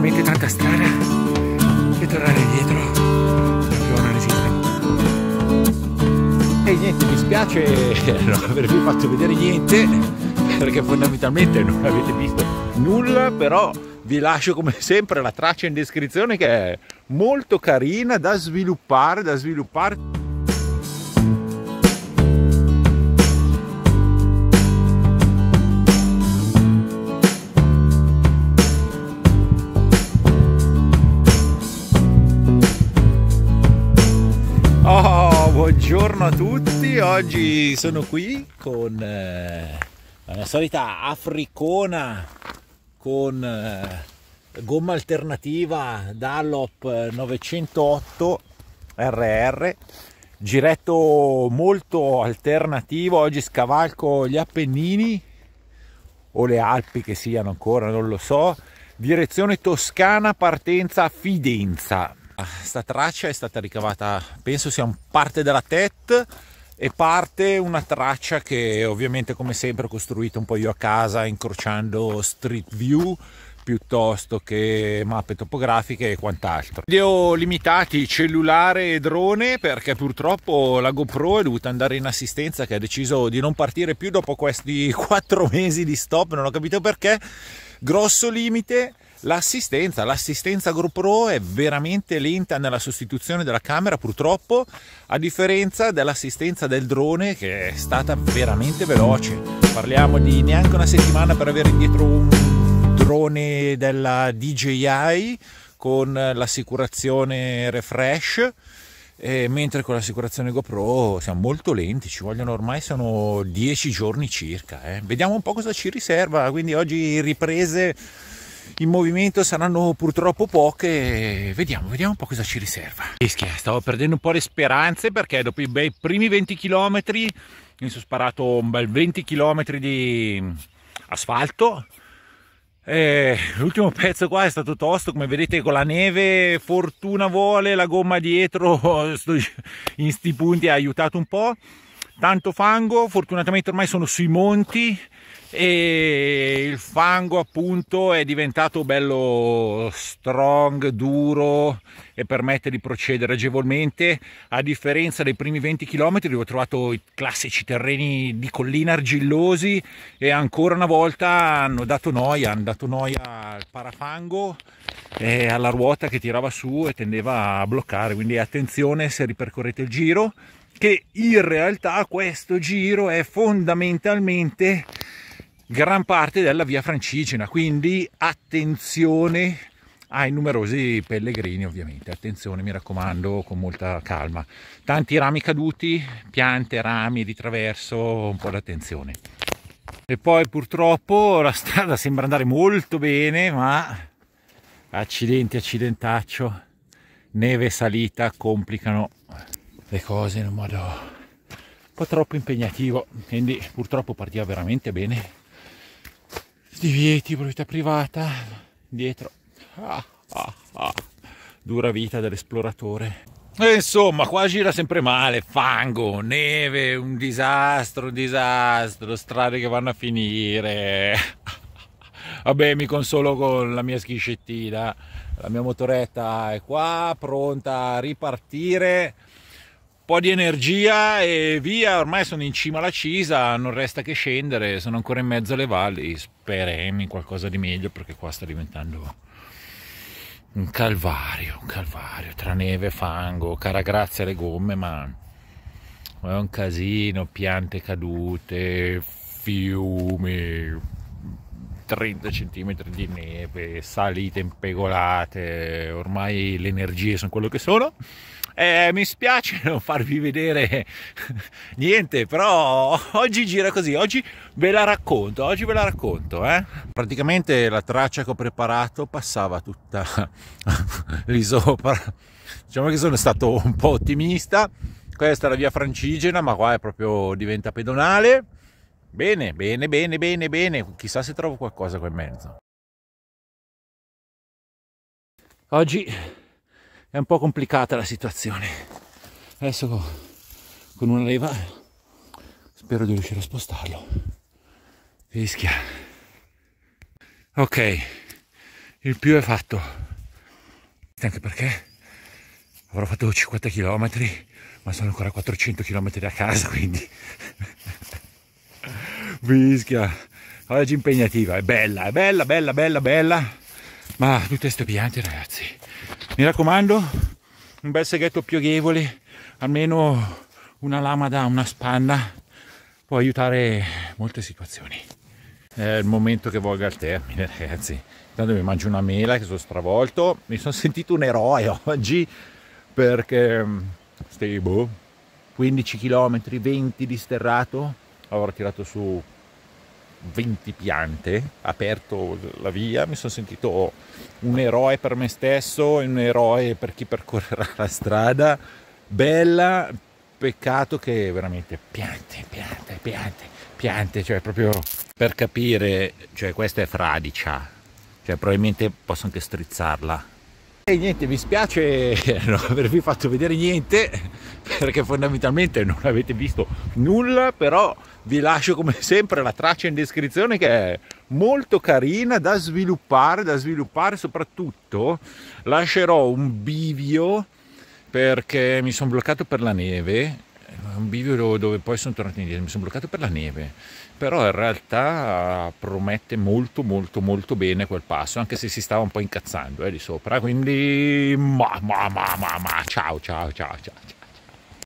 veramente tanta strada che tornare indietro la più E niente, mi spiace eh, non avervi fatto vedere niente, perché fondamentalmente non avete visto nulla, però vi lascio come sempre la traccia in descrizione che è molto carina da sviluppare, da sviluppare. Buongiorno a tutti, oggi sono qui con eh, la solita africona con eh, gomma alternativa Dallop 908 RR, giretto molto alternativo, oggi scavalco gli Appennini o le Alpi che siano ancora, non lo so, direzione Toscana, partenza Fidenza sta traccia è stata ricavata, penso sia parte della TET e parte una traccia che ovviamente come sempre ho costruito un po' io a casa incrociando Street View piuttosto che mappe topografiche e quant'altro. Video limitati cellulare e drone perché purtroppo la GoPro è dovuta andare in assistenza che ha deciso di non partire più dopo questi 4 mesi di stop, non ho capito perché. Grosso limite L'assistenza, l'assistenza GoPro è veramente lenta nella sostituzione della camera purtroppo, a differenza dell'assistenza del drone che è stata veramente veloce. Parliamo di neanche una settimana per avere indietro un drone della DJI con l'assicurazione refresh. mentre con l'assicurazione GoPro siamo molto lenti, ci vogliono ormai sono 10 giorni circa. Eh. Vediamo un po' cosa ci riserva, quindi oggi riprese in movimento saranno purtroppo poche. Vediamo, vediamo un po' cosa ci riserva. Ischia, stavo perdendo un po' le speranze perché dopo i bei primi 20 km mi sono sparato un bel 20 km di asfalto. l'ultimo pezzo qua è stato tosto, come vedete con la neve, fortuna vuole, la gomma dietro in sti punti ha aiutato un po', tanto fango, fortunatamente ormai sono sui monti, e il fango appunto è diventato bello strong, duro e permette di procedere agevolmente a differenza dei primi 20 km dove ho trovato i classici terreni di collina argillosi e ancora una volta hanno dato noia, hanno dato noia al parafango e alla ruota che tirava su e tendeva a bloccare quindi attenzione se ripercorrete il giro che in realtà questo giro è fondamentalmente gran parte della via Francigena, quindi attenzione ai numerosi pellegrini ovviamente, attenzione mi raccomando con molta calma, tanti rami caduti, piante, rami di traverso, un po' d'attenzione. E poi purtroppo la strada sembra andare molto bene, ma accidenti, accidentaccio, neve e salita complicano le cose in un modo un po' troppo impegnativo, quindi purtroppo partiva veramente bene divieti, proprietà privata, dietro. Ah, ah, ah. Dura vita dell'esploratore. E insomma, qua gira sempre male, fango, neve, un disastro, un disastro, strade che vanno a finire. Vabbè, mi consolo con la mia schiscettina, la mia motoretta è qua, pronta a ripartire po' di energia e via, ormai sono in cima alla Cisa, non resta che scendere, sono ancora in mezzo alle valli, speriamo in qualcosa di meglio perché qua sta diventando un calvario, un calvario, tra neve, e fango, cara grazia alle gomme, ma è un casino, piante cadute, fiumi, 30 cm di neve, salite impegolate, ormai le energie sono quello che sono. Eh, mi spiace non farvi vedere niente, però oggi gira così, oggi ve la racconto, oggi ve la racconto. Eh? Praticamente la traccia che ho preparato passava tutta lì sopra. Diciamo che sono stato un po' ottimista. Questa è la via francigena, ma qua è proprio diventa pedonale. Bene, bene, bene, bene, bene. Chissà se trovo qualcosa qua in mezzo. Oggi è un po' complicata la situazione. Adesso con una leva spero di riuscire a spostarlo. Fischia. Ok, il più è fatto. Anche perché avrò fatto 50 km, ma sono ancora 400 km da casa, quindi... Fischia. Oggi impegnativa, è bella, è bella, bella, bella, bella, ma tutte queste piante ragazzi mi raccomando un bel seghetto pieghevole almeno una lama da una spanna può aiutare molte situazioni è il momento che volga al termine ragazzi intanto mi mangio una mela che sono stravolto mi sono sentito un eroe oggi perché stai boh 15 km 20 di sterrato avevo tirato su 20 piante, aperto la via, mi sono sentito un eroe per me stesso e un eroe per chi percorrerà la strada. Bella, peccato che veramente piante, piante, piante, piante, cioè proprio per capire, cioè questa è fradicia, cioè probabilmente posso anche strizzarla niente, mi spiace non avervi fatto vedere niente perché fondamentalmente non avete visto nulla, però vi lascio come sempre la traccia in descrizione che è molto carina da sviluppare, da sviluppare soprattutto lascerò un bivio perché mi sono bloccato per la neve un bivio dove poi sono tornato indietro, mi sono bloccato per la neve, però in realtà promette molto molto molto bene quel passo, anche se si stava un po' incazzando eh, di sopra, quindi ma ma ma ma ma ciao ciao ciao ciao. ciao.